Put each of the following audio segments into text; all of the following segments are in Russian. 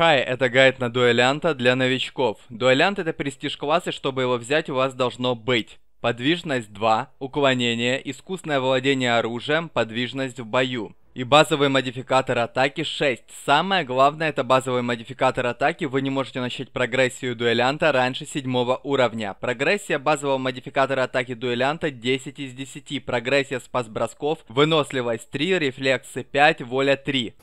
Хай – это гайд на дуэлянта для новичков. Дуэлянт – это престиж класс, и чтобы его взять, у вас должно быть подвижность 2, уклонение, искусное владение оружием, подвижность в бою. И базовый модификатор атаки 6. Самое главное, это базовый модификатор атаки. Вы не можете начать прогрессию дуэлянта раньше 7 уровня. Прогрессия базового модификатора атаки дуэлянта 10 из 10. Прогрессия спас бросков, выносливость 3, рефлексы 5, воля 3.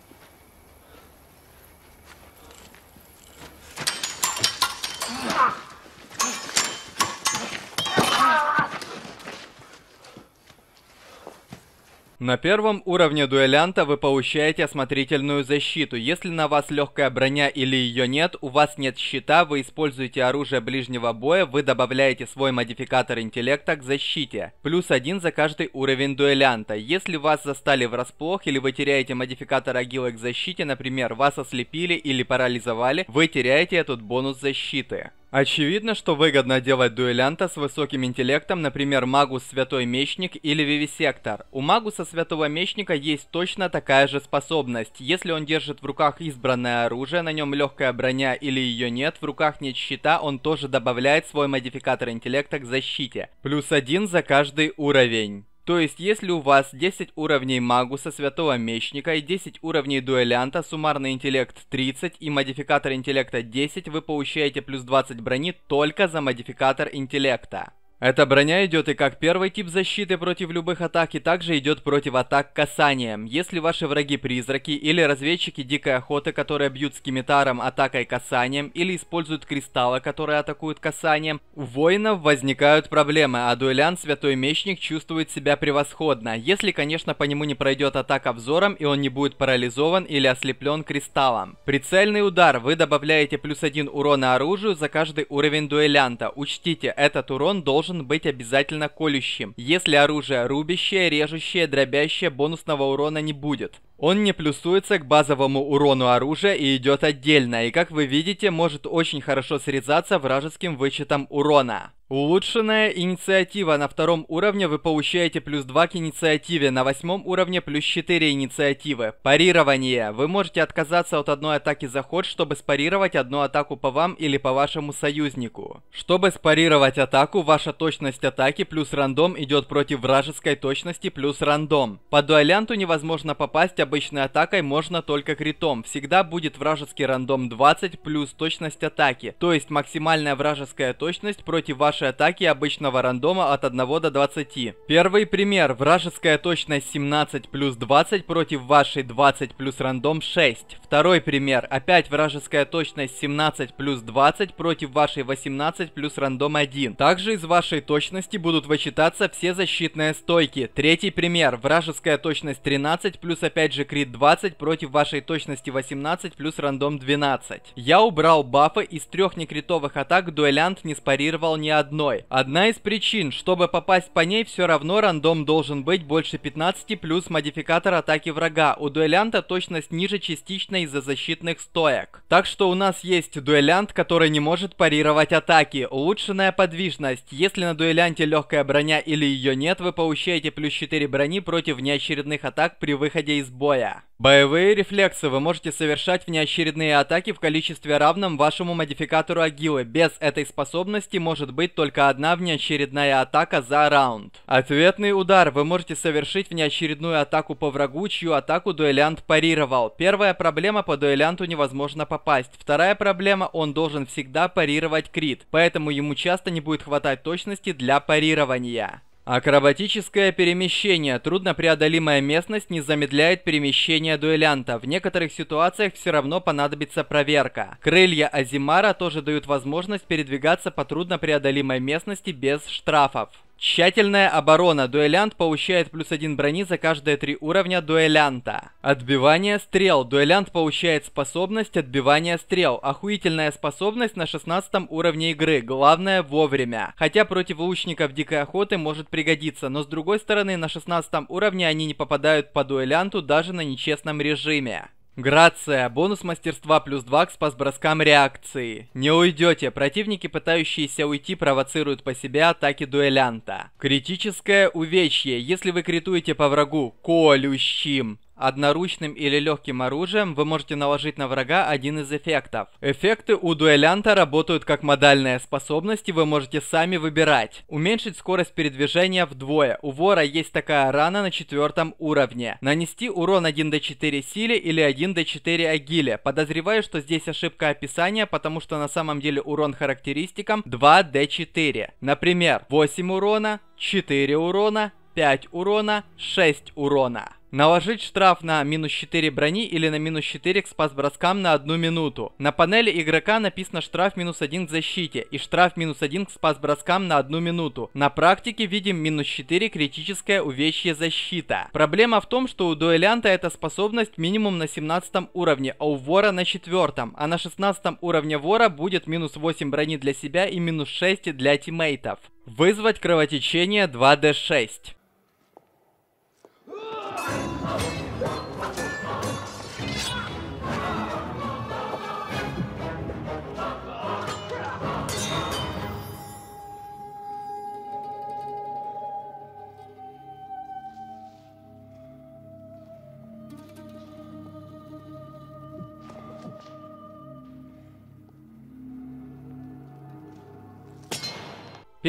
На первом уровне дуэлянта вы получаете осмотрительную защиту. Если на вас легкая броня или ее нет, у вас нет щита, вы используете оружие ближнего боя, вы добавляете свой модификатор интеллекта к защите. Плюс один за каждый уровень дуэлянта. Если вас застали врасплох или вы теряете модификатор агилы к защите, например, вас ослепили или парализовали, вы теряете этот бонус защиты. Очевидно, что выгодно делать дуэлянта с высоким интеллектом, например, магус Святой Мечник или Вивисектор. У магуса Святого Мечника есть точно такая же способность. Если он держит в руках избранное оружие, на нем легкая броня или ее нет, в руках нет щита, он тоже добавляет свой модификатор интеллекта к защите. Плюс один за каждый уровень. То есть, если у вас 10 уровней Магуса Святого Мечника и 10 уровней Дуэлянта, суммарный интеллект 30 и модификатор интеллекта 10, вы получаете плюс 20 брони только за модификатор интеллекта. Эта броня идет и как первый тип защиты против любых атак, и также идет против атак касанием. Если ваши враги-призраки или разведчики дикой охоты, которые бьют с скимитаром атакой касанием, или используют кристаллы, которые атакуют касанием, у воинов возникают проблемы, а дуэлян Святой Мечник чувствует себя превосходно, если, конечно, по нему не пройдет атака взором и он не будет парализован или ослеплен кристаллом. Прицельный удар. Вы добавляете плюс один урона оружию за каждый уровень дуэлянта. Учтите, этот урон должен должен быть обязательно колющим, если оружие рубящее, режущее, дробящее, бонусного урона не будет. Он не плюсуется к базовому урону оружия и идет отдельно, и как вы видите, может очень хорошо срезаться вражеским вычетом урона. Улучшенная инициатива. На втором уровне вы получаете плюс 2 к инициативе, на восьмом уровне плюс 4 инициативы. Парирование. Вы можете отказаться от одной атаки за ход, чтобы спарировать одну атаку по вам или по вашему союзнику. Чтобы спарировать атаку, ваша точность атаки плюс рандом идет против вражеской точности плюс рандом. По дуэлянту невозможно попасть, обычной атакой можно только критом. Всегда будет вражеский рандом 20 плюс точность атаки. То есть максимальная вражеская точность против вашей атаки обычного рандома от 1 до 20. Первый пример. Вражеская точность 17 плюс 20 против вашей 20 плюс рандом 6. Второй пример. Опять вражеская точность 17 плюс 20 против вашей 18 плюс рандом 1. Также из вашей точности будут вычитаться все защитные стойки. Третий пример. Вражеская точность 13 плюс опять же же крит 20 против вашей точности 18 плюс рандом 12. Я убрал бафы, из трех некритовых атак дуэлянт не спарировал ни одной. Одна из причин, чтобы попасть по ней, все равно рандом должен быть больше 15 плюс модификатор атаки врага. У дуэлянта точность ниже частично из-за защитных стоек. Так что у нас есть дуэлянт, который не может парировать атаки. Улучшенная подвижность. Если на дуэлянте легкая броня или ее нет, вы получаете плюс 4 брони против неочередных атак при выходе из боя боя. Боевые рефлексы вы можете совершать внеочередные атаки в количестве равном вашему модификатору Агилы. Без этой способности может быть только одна внеочередная атака за раунд. Ответный удар. Вы можете совершить внеочередную атаку по врагу, чью атаку дуэлянт парировал. Первая проблема по дуэлянту невозможно попасть. Вторая проблема, он должен всегда парировать крит, поэтому ему часто не будет хватать точности для парирования. Акробатическое перемещение. Труднопреодолимая местность не замедляет перемещение дуэлянта. В некоторых ситуациях все равно понадобится проверка. Крылья Азимара тоже дают возможность передвигаться по труднопреодолимой местности без штрафов. Тщательная оборона. Дуэлянт получает плюс один брони за каждые три уровня дуэлянта. Отбивание стрел. Дуэлянт получает способность отбивания стрел. Охуительная способность на 16 уровне игры. Главное вовремя. Хотя против лучников дикой охоты может пригодиться, но с другой стороны на 16 уровне они не попадают по дуэлянту даже на нечестном режиме. Грация. Бонус мастерства плюс 2 к спас-броскам реакции. Не уйдете. Противники, пытающиеся уйти, провоцируют по себе атаки дуэлянта. Критическое увечье. Если вы критуете по врагу колющим Одноручным или легким оружием вы можете наложить на врага один из эффектов. Эффекты у дуэлянта работают как модальные способности, вы можете сами выбирать. Уменьшить скорость передвижения вдвое. У вора есть такая рана на четвертом уровне. Нанести урон 1 до 4 силе или 1 до 4 агиле. Подозреваю, что здесь ошибка описания, потому что на самом деле урон характеристикам 2 до 4. Например, 8 урона, 4 урона, 5 урона, 6 урона. Наложить штраф на минус 4 брони или на минус 4 к спас-броскам на одну минуту. На панели игрока написано штраф минус 1 к защите и штраф минус 1 к спас-броскам на одну минуту. На практике видим минус 4 критическое увечье защита. Проблема в том, что у дуэлянта эта способность минимум на 17 уровне, а у вора на 4, а на 16 уровне вора будет минус 8 брони для себя и минус 6 для тиммейтов. Вызвать кровотечение 2d6.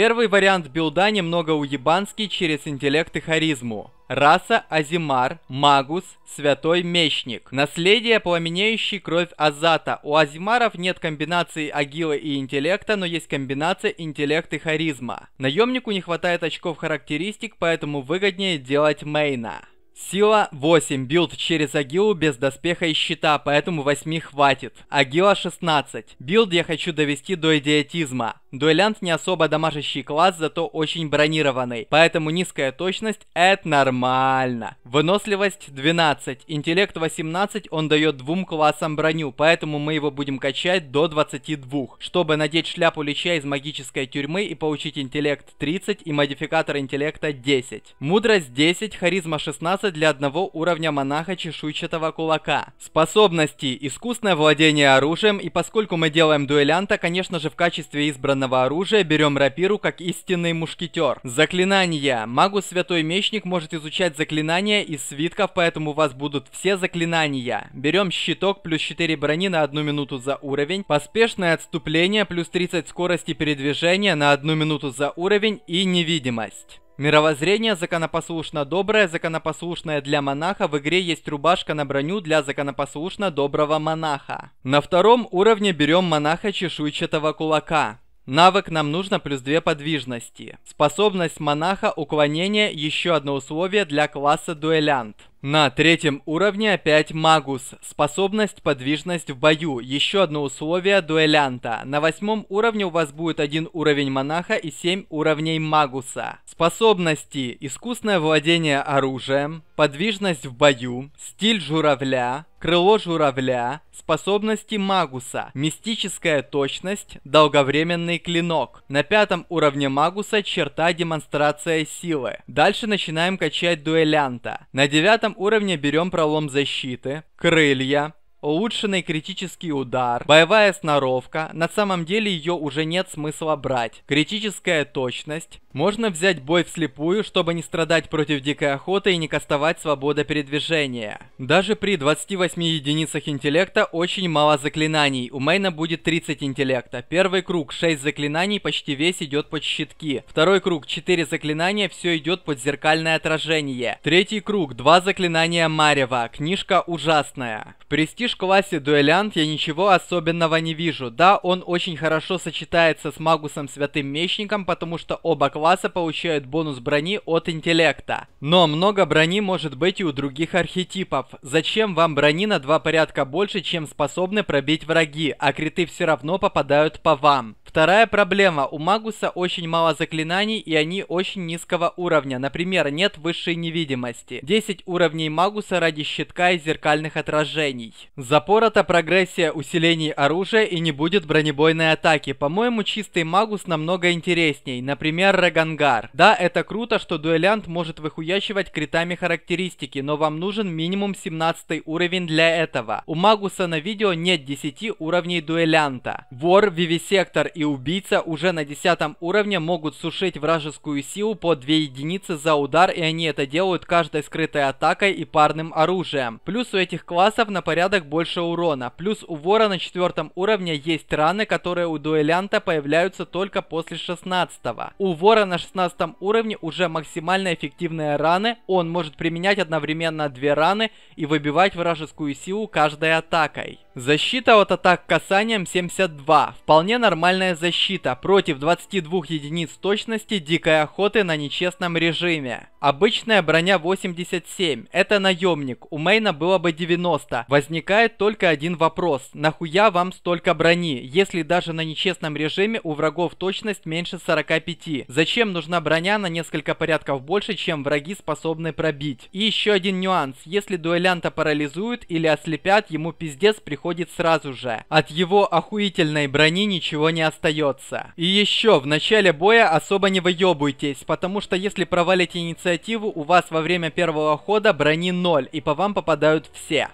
Первый вариант билда немного уебанский через интеллект и харизму. Раса Азимар, Магус, Святой Мечник. Наследие пламенеющий кровь Азата. У Азимаров нет комбинации агила и интеллекта, но есть комбинация интеллект и харизма. Наемнику не хватает очков характеристик, поэтому выгоднее делать мейна. Сила 8. Билд через Агилу без доспеха и щита, поэтому 8 хватит. Агила 16. Билд я хочу довести до идиотизма. Дуэлянт не особо дамажащий класс, зато очень бронированный, поэтому низкая точность — это нормально. Выносливость 12, интеллект 18, он дает двум классам броню, поэтому мы его будем качать до 22, чтобы надеть шляпу леча из магической тюрьмы и получить интеллект 30 и модификатор интеллекта 10. Мудрость 10, харизма 16 для одного уровня монаха чешуйчатого кулака. Способности — искусное владение оружием, и поскольку мы делаем дуэлянта, конечно же в качестве избранного данного оружия берем рапиру как истинный мушкетер. Заклинания. Магу Святой Мечник может изучать заклинания из свитков, поэтому у вас будут все заклинания. Берем щиток плюс 4 брони на 1 минуту за уровень, поспешное отступление плюс 30 скорости передвижения на 1 минуту за уровень и невидимость. Мировоззрение законопослушно доброе, законопослушное для монаха. В игре есть рубашка на броню для законопослушно доброго монаха. На втором уровне берем монаха чешуйчатого кулака. Навык нам нужно плюс две подвижности. Способность монаха уклонение еще одно условие для класса дуэлянт. На третьем уровне опять Магус. Способность подвижность в бою. Еще одно условие дуэлянта. На восьмом уровне у вас будет один уровень монаха и семь уровней Магуса. Способности. Искусное владение оружием. Подвижность в бою. Стиль журавля. Крыло журавля, способности Магуса, мистическая точность, долговременный клинок. На пятом уровне Магуса черта демонстрация силы. Дальше начинаем качать дуэлянта. На девятом уровне берем пролом защиты, крылья, улучшенный критический удар, боевая сноровка, на самом деле ее уже нет смысла брать, критическая точность, можно взять бой вслепую, чтобы не страдать против дикой охоты и не кастовать свобода передвижения. Даже при 28 единицах интеллекта очень мало заклинаний. У Мейна будет 30 интеллекта. Первый круг 6 заклинаний, почти весь идет под щитки. Второй круг 4 заклинания, все идет под зеркальное отражение. Третий круг 2 заклинания Марева. Книжка ужасная. В престиж классе дуэлянт я ничего особенного не вижу. Да, он очень хорошо сочетается с Магусом Святым Мечником, потому что оба класса класса получают бонус брони от интеллекта. Но много брони может быть и у других архетипов. Зачем вам брони на два порядка больше, чем способны пробить враги, а криты все равно попадают по вам? Вторая проблема. У Магуса очень мало заклинаний и они очень низкого уровня. Например, нет высшей невидимости. 10 уровней Магуса ради щитка и зеркальных отражений. Запорота прогрессия усилений оружия и не будет бронебойной атаки. По-моему, чистый Магус намного интересней. Например, Рагангар. Да, это круто, что дуэлянт может выхуячивать критами характеристики, но вам нужен минимум 17 уровень для этого. У Магуса на видео нет 10 уровней дуэлянта. Вор, Вивисектор и убийца уже на 10 уровне могут сушить вражескую силу по 2 единицы за удар, и они это делают каждой скрытой атакой и парным оружием. Плюс у этих классов на порядок больше урона. Плюс у вора на 4 уровне есть раны, которые у дуэлянта появляются только после 16. У вора на 16 уровне уже максимально эффективные раны, он может применять одновременно две раны и выбивать вражескую силу каждой атакой. Защита от атак касанием 72. Вполне нормальная защита против 22 единиц точности дикой охоты на нечестном режиме. Обычная броня 87. Это наемник. У Мейна было бы 90. Возникает только один вопрос. Нахуя вам столько брони, если даже на нечестном режиме у врагов точность меньше 45? Зачем нужна броня на несколько порядков больше, чем враги способны пробить? И еще один нюанс. Если дуэлянта парализуют или ослепят, ему пиздец приходит уходит сразу же. От его охуительной брони ничего не остается. И еще, в начале боя особо не выебуйтесь, потому что если провалить инициативу, у вас во время первого хода брони 0, и по вам попадают все.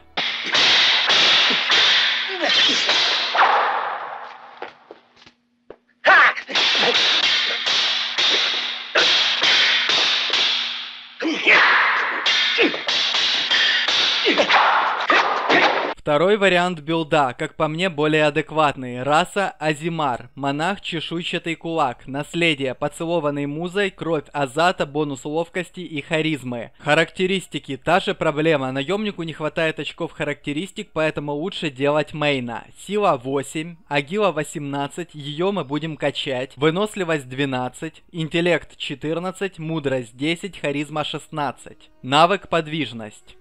Второй вариант билда, как по мне, более адекватный. Раса Азимар, монах, чешуйчатый кулак, наследие, поцелованный музой, кровь азата, бонус ловкости и харизмы. Характеристики, та же проблема, наемнику не хватает очков характеристик, поэтому лучше делать мейна. Сила 8, агила 18, ее мы будем качать, выносливость 12, интеллект 14, мудрость 10, харизма 16. Навык подвижность.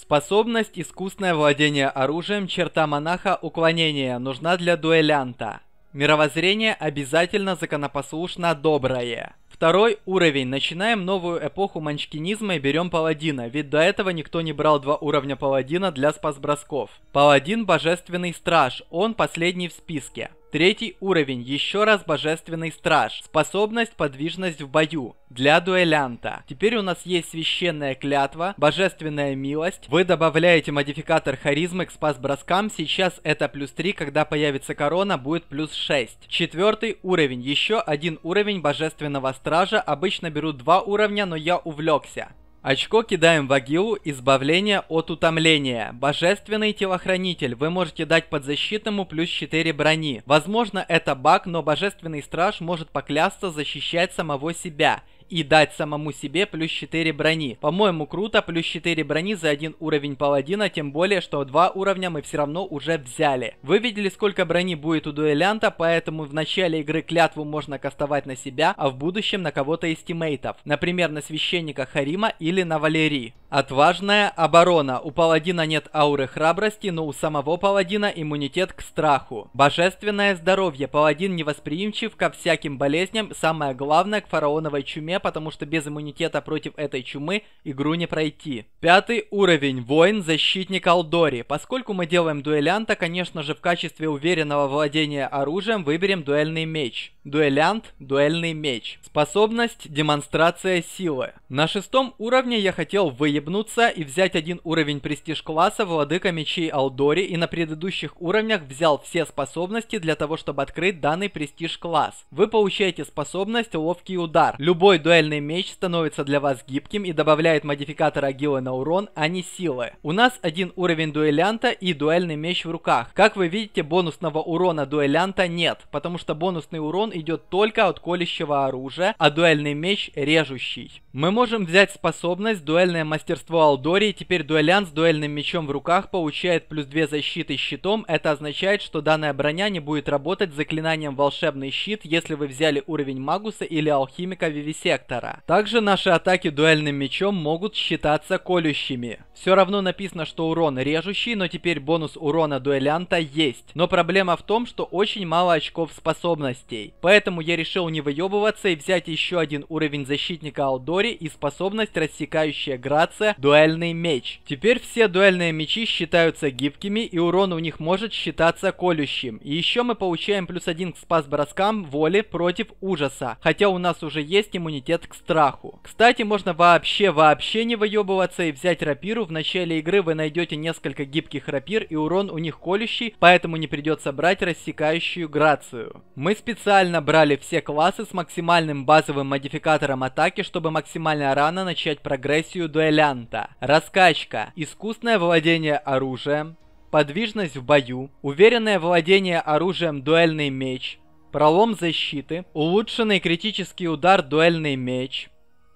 Способность искусное владение оружием черта монаха уклонение, нужна для дуэлянта. Мировоззрение обязательно законопослушно доброе. Второй уровень. Начинаем новую эпоху манчкинизма и берем паладина, ведь до этого никто не брал два уровня паладина для спасбросков. Паладин – божественный страж, он последний в списке. Третий уровень, еще раз Божественный Страж. Способность подвижность в бою для дуэлянта. Теперь у нас есть священная клятва, божественная милость. Вы добавляете модификатор харизмы к спас-броскам. Сейчас это плюс 3, когда появится корона, будет плюс 6. Четвертый уровень. Еще один уровень божественного стража. Обычно берут два уровня, но я увлекся. Очко кидаем в Агилу «Избавление от утомления». Божественный телохранитель. Вы можете дать подзащитному плюс 4 брони. Возможно, это баг, но Божественный Страж может поклясться защищать самого себя – и дать самому себе плюс 4 брони. По-моему, круто, плюс 4 брони за один уровень паладина, тем более, что два уровня мы все равно уже взяли. Вы видели, сколько брони будет у дуэлянта, поэтому в начале игры клятву можно кастовать на себя, а в будущем на кого-то из тиммейтов. Например, на священника Харима или на Валерии. Отважная оборона. У паладина нет ауры храбрости, но у самого паладина иммунитет к страху. Божественное здоровье. Паладин невосприимчив ко всяким болезням, самое главное к фараоновой чуме, потому что без иммунитета против этой чумы игру не пройти. Пятый уровень. Воин, защитник Алдори. Поскольку мы делаем дуэлянта, конечно же, в качестве уверенного владения оружием выберем дуэльный меч. Дуэлянт, дуэльный меч. Способность, демонстрация силы. На шестом уровне я хотел выебнуться и взять один уровень престиж класса владыка мечей Алдори и на предыдущих уровнях взял все способности для того, чтобы открыть данный престиж класс. Вы получаете способность ловкий удар. Любой дуэльный меч становится для вас гибким и добавляет модификатор агилы на урон, а не силы. У нас один уровень дуэлянта и дуэльный меч в руках. Как вы видите, бонусного урона дуэлянта нет, потому что бонусный урон идет только от колющего оружия, а дуэльный меч режущий. Мы можем взять способность дуэльное мастерство Алдори, теперь дуэлянт с дуэльным мечом в руках получает плюс 2 защиты щитом, это означает, что данная броня не будет работать заклинанием волшебный щит, если вы взяли уровень Магуса или Алхимика Вивисек сектора. Также наши атаки дуэльным мечом могут считаться колющими. Все равно написано, что урон режущий, но теперь бонус урона дуэлянта есть. Но проблема в том, что очень мало очков способностей. Поэтому я решил не выебываться и взять еще один уровень защитника Алдори и способность рассекающая грация дуэльный меч. Теперь все дуэльные мечи считаются гибкими и урон у них может считаться колющим. И еще мы получаем плюс один к спас броскам воли против ужаса. Хотя у нас уже есть иммунитет иммунитет к страху. Кстати, можно вообще-вообще не выебываться и взять рапиру. В начале игры вы найдете несколько гибких рапир и урон у них колющий, поэтому не придется брать рассекающую грацию. Мы специально брали все классы с максимальным базовым модификатором атаки, чтобы максимально рано начать прогрессию дуэлянта. Раскачка. Искусное владение оружием, подвижность в бою, уверенное владение оружием дуэльный меч, пролом защиты, улучшенный критический удар дуэльный меч,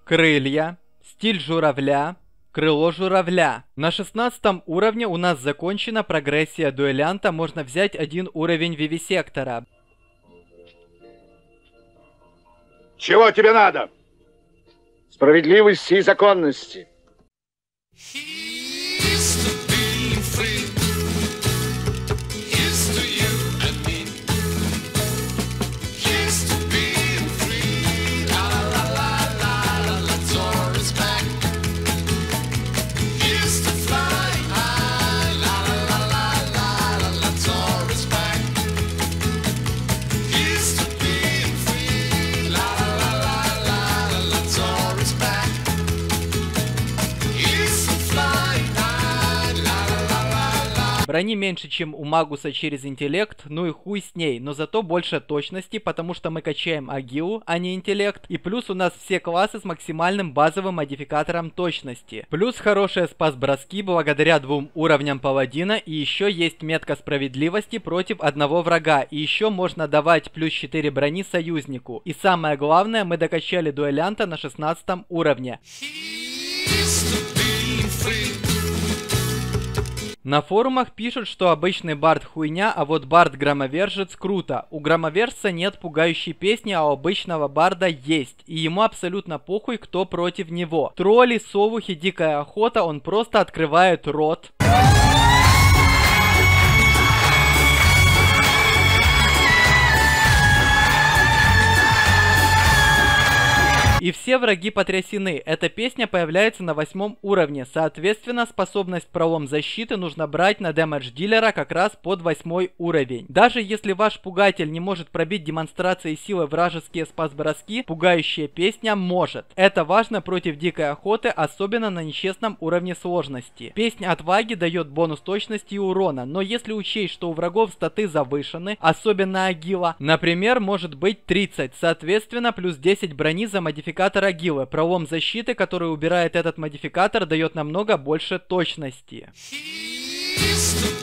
крылья, стиль журавля, крыло журавля. На 16 уровне у нас закончена прогрессия дуэлянта, можно взять один уровень вивисектора. Чего тебе надо? Справедливости и законности. He Брони меньше, чем у Магуса через интеллект, ну и хуй с ней, но зато больше точности, потому что мы качаем Агилу, а не интеллект, и плюс у нас все классы с максимальным базовым модификатором точности. Плюс хорошие спас-броски благодаря двум уровням паладина, и еще есть метка справедливости против одного врага, и еще можно давать плюс 4 брони союзнику. И самое главное, мы докачали дуэлянта на 16 уровне. На форумах пишут, что обычный бард хуйня, а вот бард громовержец круто. У громовержца нет пугающей песни, а у обычного барда есть. И ему абсолютно похуй, кто против него. Тролли, совухи, дикая охота, он просто открывает рот. И все враги потрясены. Эта песня появляется на восьмом уровне. Соответственно, способность пролом защиты нужно брать на дэмэдж дилера как раз под восьмой уровень. Даже если ваш пугатель не может пробить демонстрации силы вражеские спас-броски, пугающая песня может. Это важно против дикой охоты, особенно на нечестном уровне сложности. Песня отваги дает бонус точности и урона, но если учесть, что у врагов статы завышены, особенно Агила, например, может быть 30, соответственно плюс 10 брони за модификацию модификатор Агилы. Пролом защиты, который убирает этот модификатор, дает намного больше точности. He's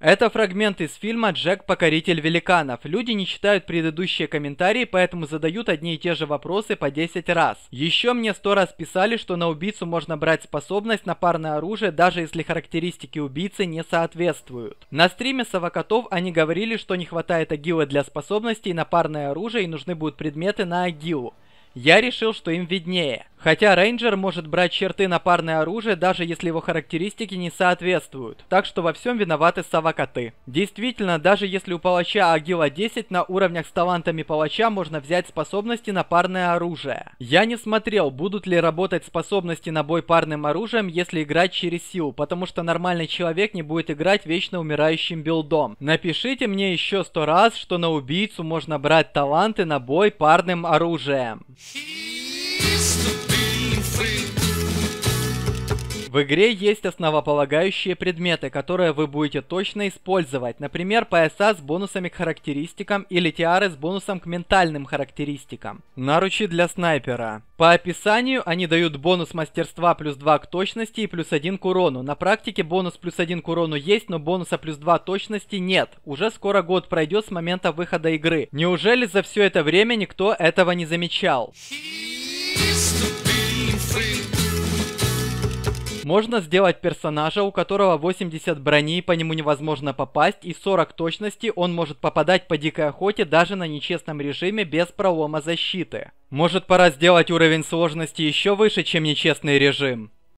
это фрагмент из фильма «Джек Покоритель великанов». Люди не читают предыдущие комментарии, поэтому задают одни и те же вопросы по 10 раз. Еще мне 100 раз писали, что на убийцу можно брать способность на парное оружие, даже если характеристики убийцы не соответствуют. На стриме Савокотов они говорили, что не хватает агилы для способностей на парное оружие и нужны будут предметы на агилу. Я решил, что им виднее. Хотя рейнджер может брать черты на парное оружие, даже если его характеристики не соответствуют. Так что во всем виноваты савакоты. Действительно, даже если у палача Агила 10 на уровнях с талантами палача можно взять способности на парное оружие. Я не смотрел, будут ли работать способности на бой парным оружием, если играть через силу, потому что нормальный человек не будет играть вечно умирающим билдом. Напишите мне еще сто раз, что на убийцу можно брать таланты на бой парным оружием. В игре есть основополагающие предметы, которые вы будете точно использовать. Например, пояса с бонусами к характеристикам или тиары с бонусом к ментальным характеристикам. Наручи для снайпера. По описанию они дают бонус мастерства плюс 2 к точности и плюс 1 к урону. На практике бонус плюс 1 к урону есть, но бонуса плюс 2 точности нет. Уже скоро год пройдет с момента выхода игры. Неужели за все это время никто этого не замечал? Хи Можно сделать персонажа, у которого 80 брони, по нему невозможно попасть, и 40 точности он может попадать по дикой охоте даже на нечестном режиме без пролома защиты. Может пора сделать уровень сложности еще выше, чем нечестный режим.